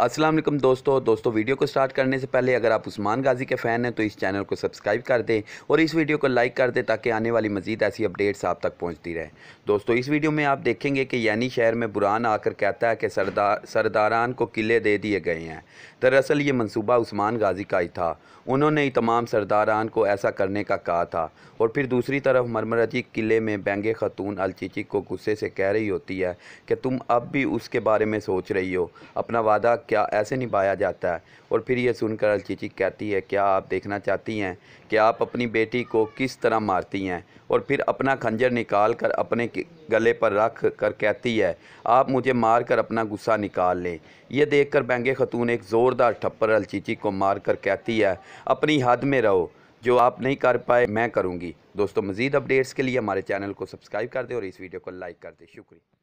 अस्सलाम वालेकुम दोस्तों दोस्तों वीडियो को स्टार्ट करने से पहले अगर आप उस्मान गाजी के फ़ैन हैं तो इस चैनल को सब्सक्राइब कर दें और इस वीडियो को लाइक कर दें ताकि आने वाली मजीद ऐसी अपडेट्स आप तक पहुँचती रहे दोस्तों इस वीडियो में आप देखेंगे कि यानी शहर में बुरान आकर कहता है कि सरदार सरदारान को किले दे दिए गए हैं दरअसल ये मनसूबा उस्मान गाजी का ही था उन्होंने ही तमाम सरदारान को ऐसा करने का कहा था और फिर दूसरी तरफ मरमरती किले में बेंगे खतून अलचीची को गुस्से से कह रही होती है कि तुम अब भी उसके बारे में सोच रही हो अपना वादा क्या ऐसे निभाया जाता है और फिर ये सुनकर अलचीची कहती है क्या आप देखना चाहती हैं कि आप अपनी बेटी को किस तरह मारती हैं और फिर अपना खंजर निकाल कर अपने गले पर रख कर कहती है आप मुझे मार कर अपना गुस्सा निकाल लें यह देख कर बेंगे खतून एक ज़ोरदार ठप्पर अलचीची को मार कर कहती है अपनी हद में रहो जो आप नहीं कर पाए मैं करूँगी दोस्तों मज़ीद अपडेट्स के लिए हमारे चैनल को सब्सक्राइब कर दें और इस वीडियो को लाइक कर दें शुक्रिया